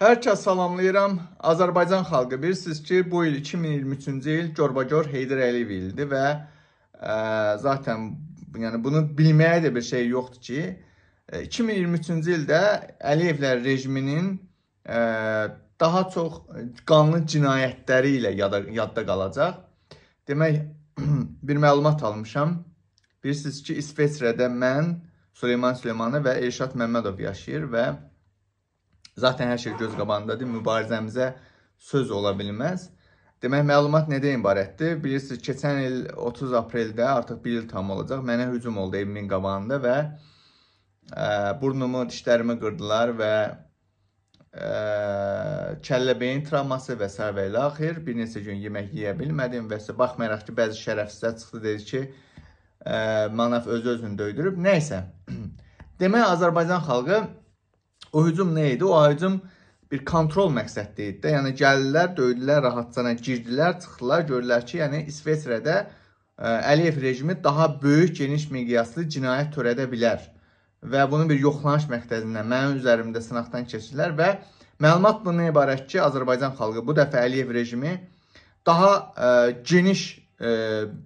Hər kəs salamlayıram. Azərbaycan xalqı bilirsiniz ki, bu il 2023-cü il Corbagor Heydər Əliyev ildir və ə, e, zaten yəni bunu bilməyə də bir şey yoxdur ki, 2023-cü e, ildə Əliyevlər rejiminin ə, e, daha çox qanlı cinayətləri ilə yada, yadda qalacaq. Demək, bir məlumat almışam. Bilirsiniz ki, İsveçrədə mən, Süleyman Süleymanov və Elşad Məmmədov yaşayır və Zaten hər şey göz qabağındadır. Mübarizəmizə söz ola bilməz. Demək, məlumat nədən ibarətdir? Bilirsiniz, keçən il 30 apreldə artıq 1 il tam olacaq. Mənə hücum oldu evimin qabağında və ə, e, burnumu, dişlərimi qırdılar və ə, e, kəllə beyin travması və s. və ilə axir bir neçə gün yemək yeyə bilmədim və s. baxmayaraq ki, bəzi şərəfsizlər çıxdı dedi ki, ə, e, Manaf özü özünü döydürüb. Nəysə. Demək, Azərbaycan xalqı O hücum nə idi? O hücum bir kontrol məqsədli idi də. Yəni gəldilər, döydülər rahatcana, girdilər, çıxdılar, gördülər ki, yəni İsveçrədə e, Əliyev rejimi daha böyük, geniş miqyaslı cinayət törədə bilər. Və bunu bir yoxlanış məqsədindən mənim üzərimdə sınaqdan keçirlər və məlumat bundan ibarət ki, Azərbaycan xalqı bu dəfə Əliyev rejimi daha ə, e, geniş, ə, e,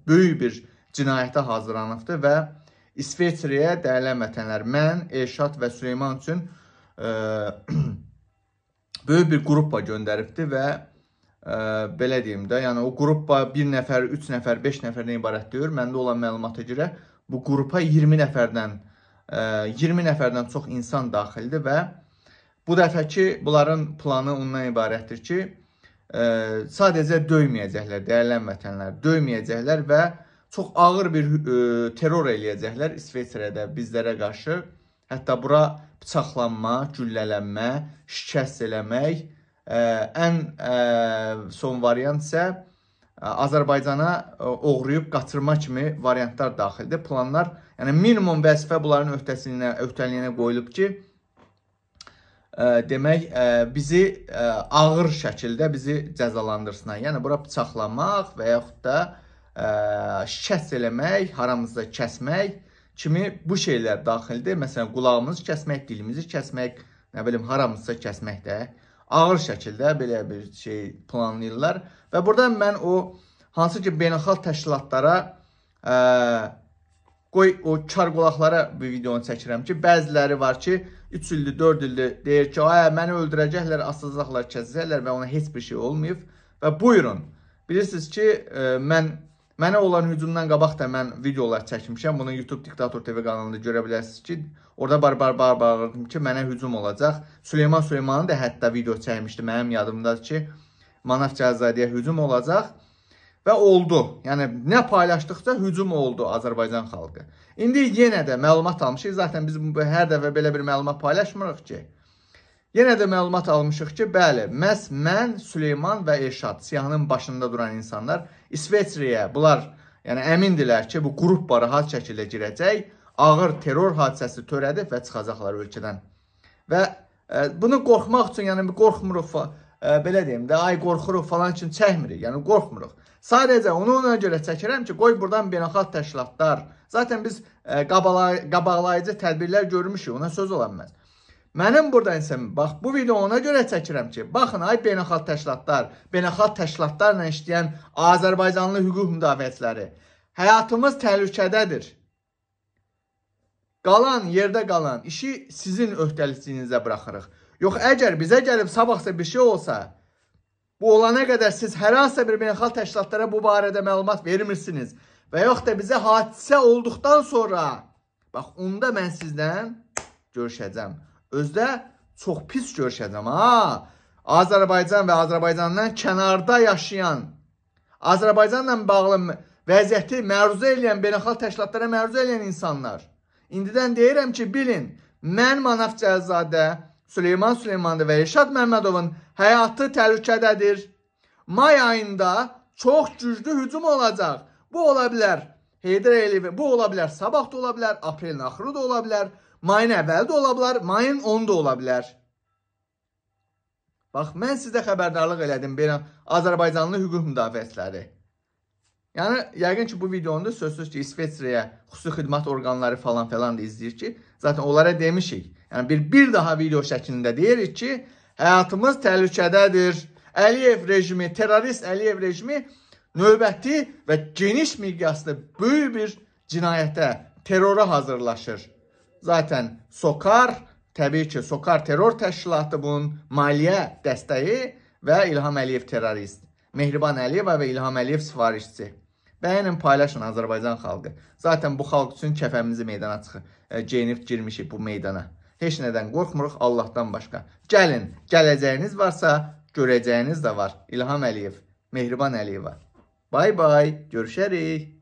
böyük bir cinayətə hazırlanıbdı və İsveçrəyə dəyərlən vətənlər mən, Elşad və Süleyman üçün böyük bir qrupla göndəribdi və ə, e, belə deyim də, yəni o qrupla 1 nəfər, 3 nəfər, 5 nəfərdən ibarətdir. Məndə olan məlumata görə bu qrupa 20 nəfərdən ə, e, 20 nəfərdən çox insan daxildir və bu dəfəki bunların planı ondan ibarətdir ki, ə, e, sadəcə döyməyəcəklər, dəyərlən vətənlər, döyməyəcəklər və çox ağır bir ə, terror eləyəcəklər İsveçrədə bizlərə qarşı. Hətta bura bıçaqlanma, güllələnmə, şikəst eləmək. Ə, e, ən ə, e, son variant isə ə, e, Azərbaycana ə, oğruyub qaçırma kimi variantlar daxildir. Planlar, yəni minimum vəzifə bunların öhdəsindən öhdəliyinə qoyulub ki, ə, demək ə, bizi ə, ağır şəkildə bizi cəzalandırsınlar. Yəni bura bıçaqlamaq və yaxud da ə, şikəst eləmək, haramızda kəsmək kimi bu şeylər daxildir. Məsələn, qulağımızı kəsmək, dilimizi kəsmək, nə bilim, haramızsa kəsmək də ağır şəkildə belə bir şey planlayırlar. Və burada mən o hansı ki beynəlxalq təşkilatlara ə, e, qoy o kar qulaqlara bir videonu çəkirəm ki, bəziləri var ki, 3 ildir, 4 ildir deyir ki, "Ay, məni öldürəcəklər, asacaqlar, kəsəcəklər və ona heç bir şey olmayıb." Və buyurun. Bilirsiniz ki, ə, e, mən Mənə olan hücumdan qabaq da mən videolar çəkmişəm. Bunu YouTube Diktator TV kanalında görə bilərsiniz ki, orada barbar barbar bağırdım ki, mənə hücum olacaq. Süleyman Süleymanın da hətta video çəkmişdi mənim yadımdadır ki, Manaf Cəzadəyə hücum olacaq və oldu. Yəni nə paylaşdıqca hücum oldu Azərbaycan xalqı. İndi yenə də məlumat almışıq. Zaten biz hər dəfə belə bir məlumat paylaşmırıq ki. Yenə də məlumat almışıq ki, bəli, məhz mən, Süleyman və Elşad, siyahının başında duran insanlar İsveçrəyə bunlar yəni əmindilər ki, bu qrupla rahat şəkildə girəcək, ağır terror hadisəsi törədib və çıxacaqlar ölkədən. Və ə, e, bunu qorxmaq üçün, yəni qorxmuruq ə, e, belə deyim də, ay qorxuruq falan üçün çəkmirik. Yəni qorxmuruq. Sadəcə onu ona görə çəkirəm ki, qoy burdan beynəlxalq təşkilatlar. Zaten biz ə, e, qabala, qabaqlayıcı tədbirlər görmüşük, ona söz ola bilməz. Mənim burada isə bax bu video ona görə çəkirəm ki, baxın ay beynəlxalq təşkilatlar, beynəlxalq təşkilatlarla işləyən Azərbaycanlı hüquq müdafiəçiləri, həyatımız təhlükədədir. Qalan yerdə qalan işi sizin öhdəlikçiliyinizə buraxırıq. Yox, əgər bizə gəlib sabahsa bir şey olsa, bu olana qədər siz hər hansısa bir beynəlxalq təşkilatlara bu barədə məlumat vermirsiniz və yox da bizə hadisə olduqdan sonra bax onda mən sizdən görüşəcəm. Özdə çox pis görüşəcəm ha. Azərbaycan və Azərbaycandan kənarda yaşayan, Azərbaycanla bağlı vəziyyəti məruzə eləyən, beynəlxalq təşkilatlara məruzə eləyən insanlar. İndidən deyirəm ki, bilin, mən Manaf Cəlzadə, Süleyman Süleymanlı və Elşad Məmmədovun həyatı təhlükədədir. May ayında çox güclü hücum olacaq. Bu ola bilər Heydər Əliyev, bu ola bilər, sabah da ola bilər, aprelin axırı da ola bilər. Mayın əvvəli də ola bilər, mayın 10 da ola bilər. Bax, mən sizə xəbərdarlıq elədim beynən Azərbaycanlı hüquq müdafiəçiləri. Yəni, yəqin ki, bu videonu da sözsüz ki, İsveçrəyə xüsusi xidmat orqanları falan filan da izləyir ki, zaten onlara demişik. Yəni, bir, bir daha video şəklində deyirik ki, həyatımız təhlükədədir. Əliyev rejimi, terrorist Əliyev rejimi növbəti və geniş miqyaslı böyük bir cinayətə, terrora hazırlaşır zaten SOKAR, təbii ki, SOKAR terror təşkilatı bunun maliyyə dəstəyi və İlham Əliyev terrorist. Mehriban Əliyeva və İlham Əliyev sifarişçisi. Bəyənin, paylaşın Azərbaycan xalqı. Zaten bu xalq üçün kəfəmizi meydana çıxır. Geyinib girmişik bu meydana. Heç nədən qorxmuruq Allahdan başqa. Gəlin, gələcəyiniz varsa, görəcəyiniz də var. İlham Əliyev, Mehriban Əliyeva. Bay bay, görüşərik.